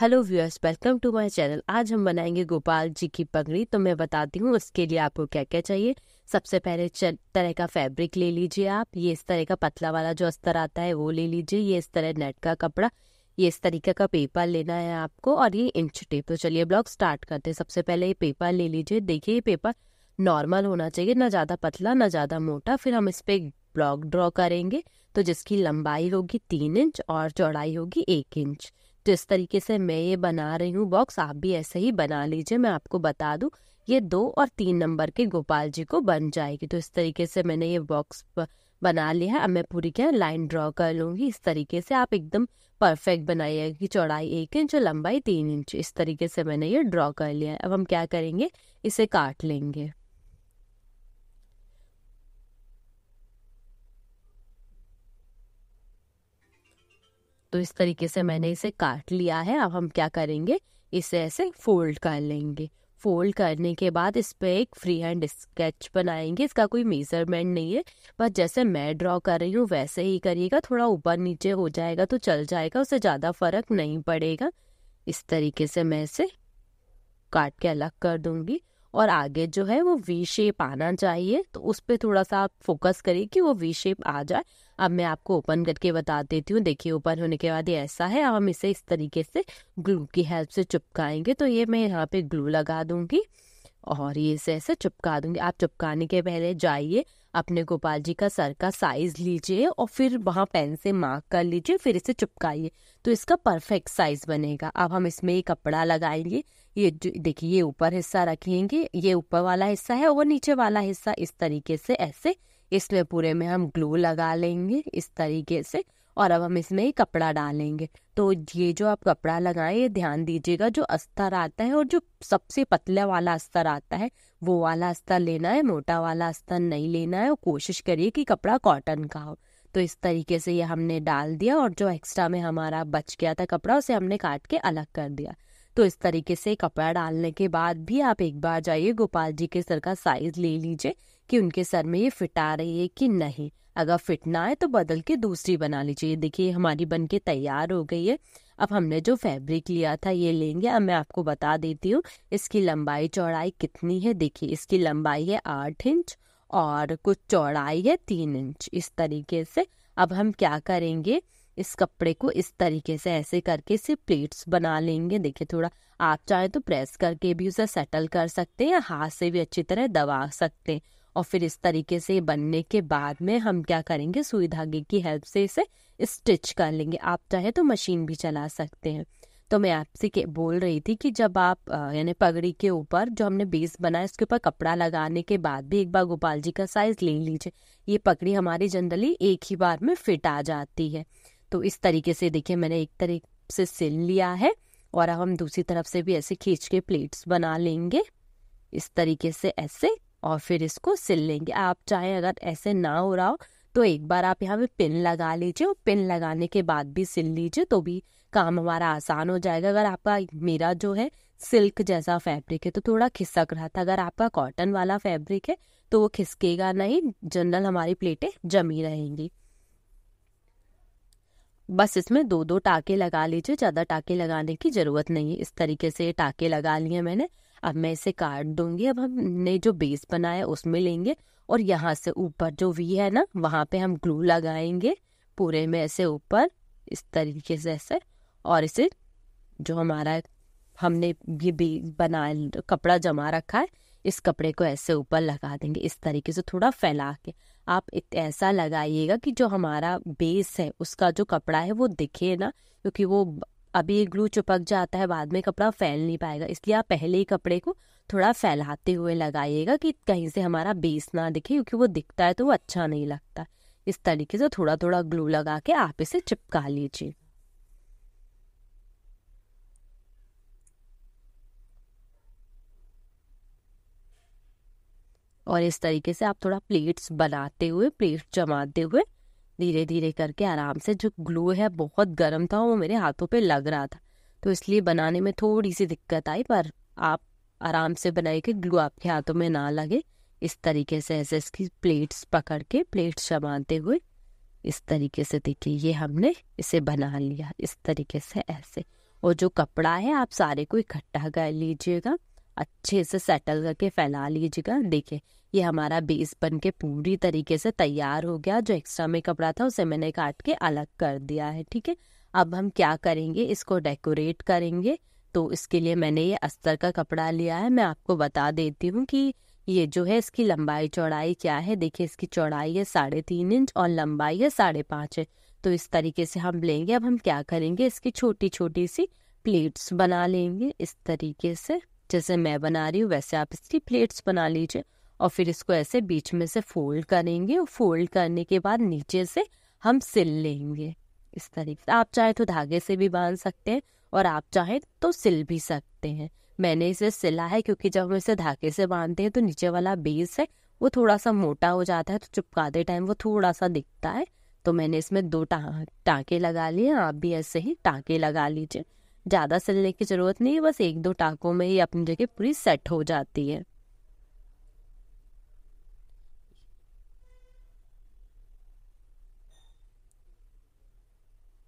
hello viewers welcome to my channel आज हम बनाएंगे गोपाल जी की पगड़ी तो मैं बताती हूँ उसके लिए आपको क्या क्या चाहिए सबसे पहले तरह का फैब्रिक ले लीजिए आप ये इस तरह का पतला वाला जो अस्तर आता है वो ले लीजिए ये इस तरह नेट का कपड़ा ये इस तरीके का पेपर लेना है आपको और ये इंच टेप तो चलिए ब्लॉग स्टार्ट करते हैं सबसे पहले ये पेपर ले लीजिए देखिए ये पेपर नॉर्मल होना चाहिए ना ज़्यादा पतला ना ज़्यादा मोटा फिर हम इस पर ब्लॉक ड्रॉ करेंगे तो जिसकी लंबाई होगी तीन इंच और चौड़ाई होगी एक इंच जिस तरीके से मैं ये बना रही हूँ बॉक्स आप भी ऐसे ही बना लीजिए मैं आपको बता दूँ ये दो और तीन नंबर के गोपाल जी को बन जाएगी तो इस तरीके से मैंने ये बॉक्स बना लिया है अब मैं पूरी क्या लाइन ड्रॉ कर लूँगी इस तरीके से आप एकदम परफेक्ट बनाइएगी कि चौड़ाई एक इंच और लंबाई तीन इंच इस तरीके से मैंने ये ड्रॉ कर लिया है अब हम क्या करेंगे इसे काट लेंगे तो इस तरीके से मैंने इसे काट लिया है अब हम क्या करेंगे इसे ऐसे फोल्ड कर लेंगे फोल्ड करने के बाद इस पर एक फ्री हैंड स्केच बनाएंगे इसका कोई मेजरमेंट नहीं है बस जैसे मैं ड्रॉ कर रही हूँ वैसे ही करिएगा थोड़ा ऊपर नीचे हो जाएगा तो चल जाएगा उसे ज़्यादा फर्क नहीं पड़ेगा इस तरीके से मैं इसे काट के अलग कर दूंगी और आगे जो है वो वी शेप आना चाहिए तो उस पर थोड़ा सा आप फोकस करिए कि वो वी शेप आ जाए अब मैं आपको ओपन करके बता देती हूँ देखिए ओपन होने के बाद ये ऐसा है अब हम इसे इस तरीके से ग्लू की हेल्प से चिपकाएंगे तो ये मैं यहाँ पे ग्लू लगा दूंगी और ये इसे ऐसे चिपका दूंगी आप चिपकाने के पहले जाइए अपने गोपाल जी का सर का साइज लीजिए और फिर वहाँ पेन से मार्क कर लीजिए फिर इसे चिपकाइए तो इसका परफेक्ट साइज बनेगा अब हम इसमें कपड़ा लगाएंगे ये देखिए ये ऊपर हिस्सा रखेंगे ये ऊपर वाला हिस्सा है और नीचे वाला हिस्सा इस तरीके से ऐसे इसमें पूरे में हम ग्लू लगा लेंगे इस तरीके से और अब हम इसमें ही कपड़ा डालेंगे तो ये जो आप कपड़ा लगाएं ये ध्यान दीजिएगा जो अस्तर आता है और जो सबसे पतला वाला अस्तर आता है वो वाला अस्तर लेना है मोटा वाला अस्तर नहीं लेना है और कोशिश करिए कि कपड़ा कॉटन का हो तो इस तरीके से ये हमने डाल दिया और जो एक्स्ट्रा में हमारा बच गया था कपड़ा उसे हमने काट के अलग कर दिया तो इस तरीके से कपड़ा डालने के बाद भी आप एक बार जाइए गोपाल जी के सर का साइज ले लीजिए कि उनके सर में ये फिट आ रही है कि नहीं अगर फिट ना है तो बदल के दूसरी बना लीजिए देखिए हमारी बन के तैयार हो गई है अब हमने जो फैब्रिक लिया था ये लेंगे अब मैं आपको बता देती हूँ इसकी लंबाई चौड़ाई कितनी है देखिए इसकी लंबाई है आठ इंच और कुछ चौड़ाई है तीन इंच इस तरीके से अब हम क्या करेंगे इस कपड़े को इस तरीके से ऐसे करके इसे प्लेट्स बना लेंगे देखिए थोड़ा आप चाहे तो प्रेस करके भी उसे सेटल कर सकते हैं या हाथ से भी अच्छी तरह दबा सकते हैं और फिर इस तरीके से बनने के बाद में हम क्या करेंगे सुई धागे की हेल्प से इसे स्टिच कर लेंगे आप चाहे तो मशीन भी चला सकते हैं तो मैं आपसे के बोल रही थी कि जब आप यानी पगड़ी के ऊपर जो हमने बेस बनाया इसके ऊपर कपड़ा लगाने के बाद भी एक बार गोपाल जी का साइज ले लीजिए ये पगड़ी हमारी जनरली एक ही बार में फिट आ जाती है तो इस तरीके से देखिए मैंने एक तरीके से सिल लिया है और अब हम दूसरी तरफ से भी ऐसे खींच के प्लेट्स बना लेंगे इस तरीके से ऐसे और फिर इसको सिल लेंगे आप चाहें अगर ऐसे ना हो रहा हो तो एक बार आप यहाँ पे पिन लगा लीजिए और पिन लगाने के बाद भी सिल लीजिए तो भी काम हमारा आसान हो जाएगा अगर आपका मेरा जो है सिल्क जैसा फैब्रिक है तो थोड़ा खिसक रहा था अगर आपका कॉटन वाला फैब्रिक है तो वो खिसकेगा नहीं जनरल हमारी प्लेटें जमी रहेंगी बस इसमें दो दो टाके लगा लीजिए ज़्यादा टाके लगाने की ज़रूरत नहीं है इस तरीके से टाके लगा लिए मैंने अब मैं इसे काट दूंगी अब हमने जो बेस बनाया उसमें लेंगे और यहाँ से ऊपर जो वी है ना वहाँ पे हम ग्लू लगाएंगे पूरे में ऐसे ऊपर इस तरीके से ऐसे और इसे जो हमारा हमने ये बना कपड़ा जमा रखा है इस कपड़े को ऐसे ऊपर लगा देंगे इस तरीके से थोड़ा फैला के आप ऐसा लगाइएगा कि जो हमारा बेस है उसका जो कपड़ा है वो दिखे ना क्योंकि वो अभी ग्लू चिपक जाता है बाद में कपड़ा फैल नहीं पाएगा इसलिए आप पहले ही कपड़े को थोड़ा फैलाते हुए लगाइएगा कि कहीं से हमारा बेस ना दिखे क्योंकि वो दिखता है तो वो अच्छा नहीं लगता इस तरीके से थोड़ा थोड़ा ग्लू लगा के आप इसे चिपका लीजिए और इस तरीके से आप थोड़ा प्लेट्स बनाते हुए प्लेट्स जमाते हुए धीरे धीरे करके आराम से जो ग्लू है बहुत गर्म था वो मेरे हाथों पे लग रहा था तो इसलिए बनाने में थोड़ी सी दिक्कत आई पर आप आराम से बनाए कि ग्लू आपके हाथों में ना लगे इस तरीके से ऐसे इसकी प्लेट्स पकड़ के प्लेट्स जमाते हुए इस तरीके से देखिए ये हमने इसे बना लिया इस तरीके से ऐसे और जो कपड़ा है आप सारे को इकट्ठा कर लीजिएगा अच्छे से सेटल करके फैला लीजिएगा देखिए ये हमारा बेस बन के पूरी तरीके से तैयार हो गया जो एक्स्ट्रा में कपड़ा था उसे मैंने काट के अलग कर दिया है ठीक है अब हम क्या करेंगे इसको डेकोरेट करेंगे तो इसके लिए मैंने ये अस्तर का कपड़ा लिया है मैं आपको बता देती हूँ कि ये जो है इसकी लंबाई चौड़ाई क्या है देखिए इसकी चौड़ाई है साढ़े तीन इंच और लंबाई है साढ़े पाँच इंच तो इस तरीके से हम लेंगे अब हम क्या करेंगे इसकी छोटी छोटी सी प्लेट्स बना लेंगे इस तरीके से जैसे मैं बना रही हूँ वैसे आप इसकी प्लेट्स बना लीजिए और फिर इसको ऐसे बीच में से फोल्ड करेंगे और फोल्ड करने के बाद नीचे से हम सिल लेंगे इस तरीके से आप चाहे तो धागे से भी बांध सकते हैं और आप चाहे तो सिल भी सकते हैं मैंने इसे सिला है क्योंकि जब हम इसे धागे से बांधते हैं तो नीचे वाला बेस है वो थोड़ा सा मोटा हो जाता है तो चिपकाते टाइम वो थोड़ा सा दिखता है तो मैंने इसमें दो टाँके लगा लिए आप भी ऐसे ही टाँके लगा लीजिए ज़्यादा सिलने की ज़रूरत नहीं बस एक दो टाकों में ही अपनी जगह पूरी सेट हो जाती है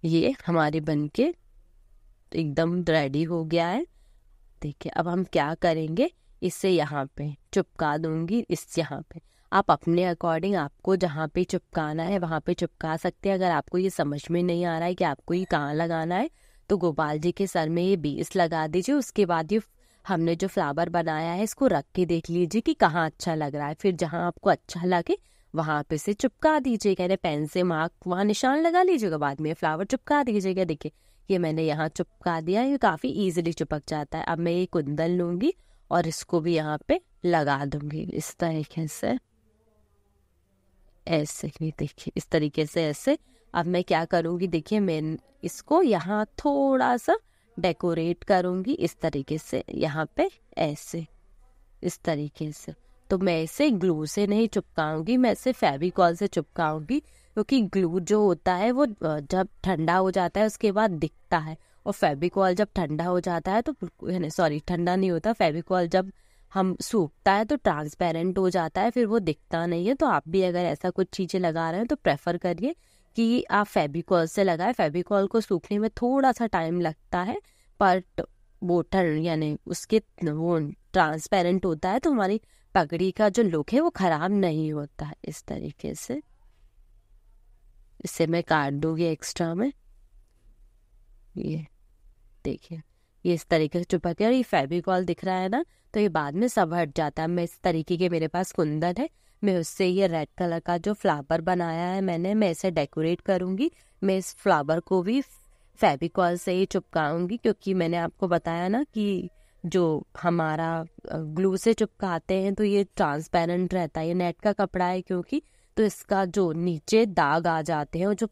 ये हमारे बन के एकदम रेडी हो गया है देखिए अब हम क्या करेंगे इसे यहाँ पे चुपका दूंगी इस यहाँ पे आप अपने अकॉर्डिंग आपको जहाँ पे चुपकाना है वहाँ पे चुपका सकते हैं अगर आपको ये समझ में नहीं आ रहा है कि आपको ये कहाँ लगाना है तो गोपाल जी के सर में ये बेस लगा दीजिए उसके बाद ये हमने जो फ्लावर बनाया है इसको रख के देख लीजिए कि कहाँ अच्छा लग रहा है फिर जहाँ आपको अच्छा लगे वहाँ पे से चिपका दीजिएगा पेन से मार्क वहाँ निशान लगा लीजिएगा बाद में फ्लावर चिपका दीजिएगा देखिए ये मैंने यहाँ चिपका दिया ये काफ़ी इजिली चिपक जाता है अब मैं ये कुंदन लूंगी और इसको भी यहाँ पे लगा दूंगी इस तरीके से ऐसे ही देखिए इस तरीके से ऐसे अब मैं क्या करूँगी देखिए मैं इसको यहाँ थोड़ा सा डेकोरेट करूँगी इस तरीके से यहाँ पे ऐसे इस तरीके से तो मैं इसे ग्लू से नहीं चुपकाऊँगी मैं इसे फेविकॉल से चुपकाऊँगी क्योंकि ग्लू जो होता है वो जब ठंडा हो जाता है उसके बाद दिखता है और फेविकॉल जब ठंडा हो जाता है तो सॉरी ठंडा नहीं होता फेविकॉल जब हम सूखता है तो ट्रांसपेरेंट हो जाता है फिर वो दिखता नहीं है तो आप भी अगर ऐसा कुछ चीज़ें लगा रहे हैं तो प्रेफर करिए कि आप फेबिकॉल से लगाए फेबिकॉल को सूखने में थोड़ा सा टाइम लगता है पर बोटल यानी उसके वो ट्रांसपेरेंट होता है तो हमारी पगड़ी का जो लुक है वो ख़राब नहीं होता है इस तरीके से इसे मैं काट दूंगी एक्स्ट्रा में ये देखिए ये इस तरीके से चुपक है और ये फेबिकॉल दिख रहा है ना तो ये बाद में सब हट जाता है मैं इस तरीके के मेरे पास कुंदन है मैं उससे ये रेड कलर का जो फ्लावर बनाया है मैंने मैं इसे डेकोरेट करूँगी मैं इस फ्लावर को भी फेबिकॉल से ही चिपकाऊँगी क्योंकि मैंने आपको बताया ना कि जो हमारा ग्लू से चिपकाते हैं तो ये ट्रांसपेरेंट रहता है ये नेट का कपड़ा है क्योंकि तो इसका जो नीचे दाग आ जाते हैं और जो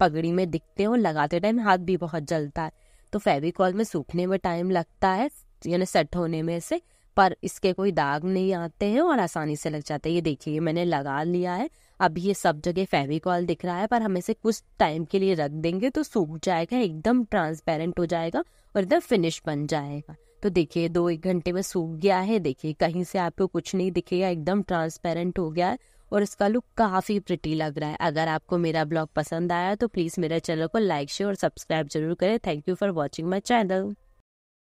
पगड़ी में दिखते हैं वो लगाते टाइम हाथ भी बहुत जलता है तो फेविकॉल में सूखने में टाइम लगता है यानी सेट होने में से पर इसके कोई दाग नहीं आते हैं और आसानी से लग जाते हैं ये देखिए मैंने लगा लिया है अभी ये सब जगह फेविकॉल दिख रहा है पर हम इसे कुछ टाइम के लिए रख देंगे तो सूख जाएगा एकदम ट्रांसपेरेंट हो जाएगा और एकदम फिनिश बन जाएगा तो देखिए दो एक घंटे में सूख गया है देखिए कहीं से आपको कुछ नहीं दिखेगा एकदम ट्रांसपेरेंट हो गया है और इसका लुक काफ़ी प्रिटी लग रहा है अगर आपको मेरा ब्लॉग पसंद आया तो प्लीज़ मेरे चैनल को लाइक शेयर और सब्सक्राइब जरूर करें thank you for watching my channel